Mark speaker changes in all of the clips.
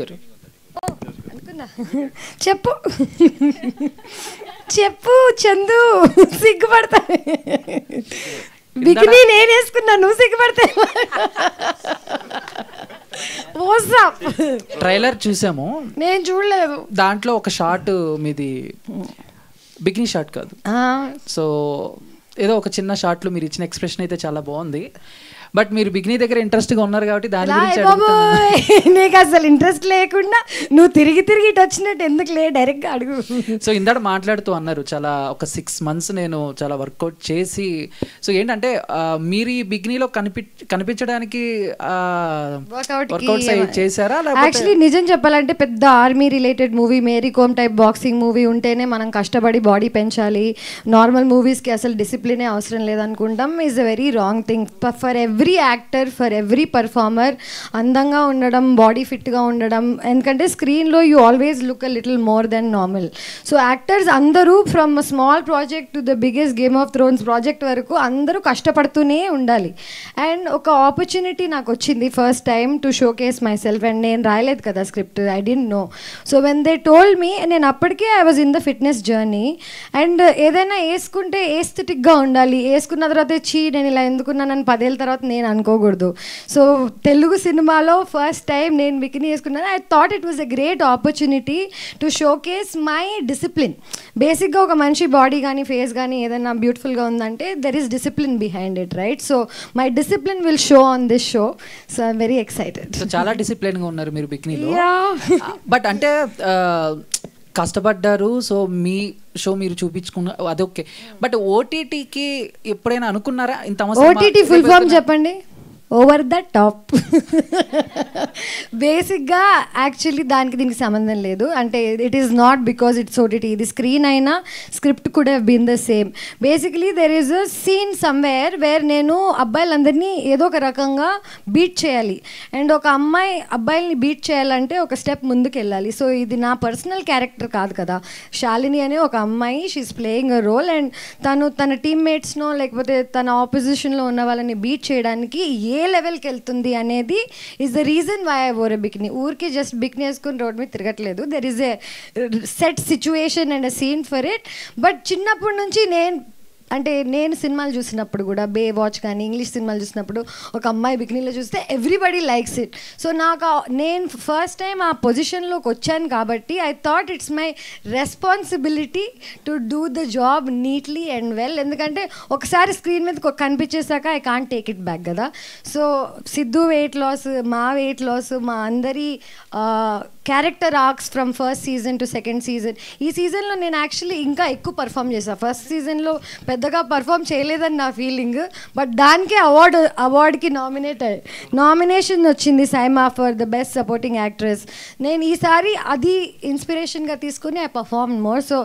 Speaker 1: గారు
Speaker 2: చెప్పు చెప్పు చందు సిగ్గుపడతా బికినీ నేను వేసుకున్నా నువ్వు సిగ్గుపడతా
Speaker 1: ట్రైలర్ చూసాము నేను చూడలేదు దాంట్లో ఒక షార్ట్ మీది బికినీ షార్ట్ కాదు సో ఏదో ఒక చిన్న షార్ట్లో మీరు ఇచ్చిన ఎక్స్ప్రెషన్ అయితే చాలా బాగుంది బట్ మీరు బిగ్నీ దగ్గర ఇంట్రెస్ట్ గా ఉన్నారు కాబట్టి దాని నీకు అసలు ఇంట్రెస్ట్ లేకుండా నువ్వు తిరిగి తిరిగి ఇటు వచ్చినట్టు ఎందుకు లే గా అడుగు సో ఇందాక మాట్లాడుతూ అన్నారు చాలా ఒక సిక్స్ మంత్స్ నేను చాలా వర్కౌట్ చేసి సో ఏంటంటే మీరు ఈ బిగినీలో కనిపి కనిపించడానికి చేశారా యాక్చువల్లీ
Speaker 2: నిజం చెప్పాలంటే పెద్ద army related movie Mary Kom type boxing movie ఉంటేనే మనం కష్టపడి బాడీ పెంచాలి నార్మల్ మూవీస్కి అసలు డిసిప్లినే అవసరం లేదనుకుంటాం is a very wrong thing for ev every actor for every performer అందంగా ఉండడం బాడీ ఫిట్గా ఉండడం ఎందుకంటే స్క్రీన్లో you always look a little more than normal so actors అందరూ from small project to the biggest Game of Thrones project వరకు అందరూ కష్టపడుతూనే ఉండాలి అండ్ ఒక ఆపర్చునిటీ నాకు వచ్చింది first time to showcase myself and నేను రాయలేదు కదా script I didn't know so when they told me నేను అప్పటికే I was in the fitness journey and ఏదైనా వేసుకుంటే ఏస్థెటిక్గా ఉండాలి వేసుకున్న తర్వాత చీ నేను ఇలా ఎందుకున్నానని పదేళ్ళ తర్వాత నేను అనుకోకూడదు సో తెలుగు సినిమాలో ఫస్ట్ టైం నేను బికినీ వేసుకున్నాను I thought it was a great opportunity to showcase my discipline బేసిక్గా ఒక మనిషి బాడీ కానీ ఫేస్ కానీ ఏదైనా బ్యూటిఫుల్గా ఉందంటే there is discipline behind it right so my discipline will show on this show so I'm very excited so చాలా
Speaker 1: డిసిప్లిన్గా ఉన్నారు మీరు బికినీలో బట్ అంటే uh, కష్టపడ్డారు సో మీ షో మీరు చూపించుకున్న అదొకే hmm. బట్ ఓటీటీకి ఎప్పుడైనా అనుకున్నారా ఇంత ఫుల్ ఫామ్
Speaker 2: చెప్పండి ఓవర్ ద టాప్ బేసిక్గా యాక్చువల్లీ దానికి దీనికి సంబంధం లేదు అంటే it is not because it's OTT ఇది స్క్రీన్ అయినా స్క్రిప్ట్ కూడా been the same basically there is a scene somewhere where నేను అబ్బాయిలందరినీ ఏదో ఒక రకంగా బీట్ చేయాలి అండ్ ఒక అమ్మాయి అబ్బాయిల్ని బీట్ చేయాలంటే ఒక స్టెప్ ముందుకు వెళ్ళాలి సో ఇది నా పర్సనల్ క్యారెక్టర్ కాదు కదా శాలిని అనే ఒక అమ్మాయి she is playing a role and తను తన టీమ్మేట్స్నో లేకపోతే తన ఆపోజిషన్లో ఉన్న వాళ్ళని బీట్ చేయడానికి ఏ ఏ లెవెల్కి వెళ్తుంది అనేది is the reason why I wore bikini ఊరికి జస్ట్ బిక్ని వేసుకుని రోడ్ మీద తిరగట్లేదు there is a set situation and a scene for it but చిన్నప్పటి నుంచి నేను అంటే నేను సినిమాలు చూసినప్పుడు కూడా బే వాచ్ కానీ ఇంగ్లీష్ సినిమాలు చూసినప్పుడు ఒక అమ్మాయి బికినీలో చూస్తే ఎవ్రీబడి లైక్స్ ఇట్ సో నాకు నేను ఫస్ట్ టైం ఆ పొజిషన్లోకి వచ్చాను కాబట్టి I thought it's my responsibility to do the job neatly and well ఎందుకంటే ఒకసారి స్క్రీన్ మీద కనిపించేశాక I can't take it back కదా సో సిద్ధు వెయిట్ లాస్ మా వెయిట్ లాస్ మా అందరి character arcs from first season to second season ఈ సీజన్లో నేను యాక్చువల్లీ ఇంకా ఎక్కువ పర్ఫామ్ చేశాను ఫస్ట్ సీజన్లో పెద్ద పెద్దగా పర్ఫామ్ చేయలేదని నా ఫీలింగ్ బట్ దానికే అవార్డు అవార్డుకి నామినేట్ నామినేషన్ వచ్చింది SIIMA for the best supporting actress నేను ఈసారి అది ఇన్స్పిరేషన్గా తీసుకుని I perform more so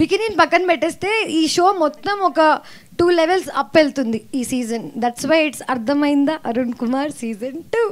Speaker 2: beginning పక్కన పెట్టేస్తే ఈ షో మొత్తం ఒక టూ లెవెల్స్ అప్ వెళ్తుంది ఈ సీజన్ దట్స్ వై ఇట్స్ అర్థమైందా అరుణ్ కుమార్ సీజన్ టూ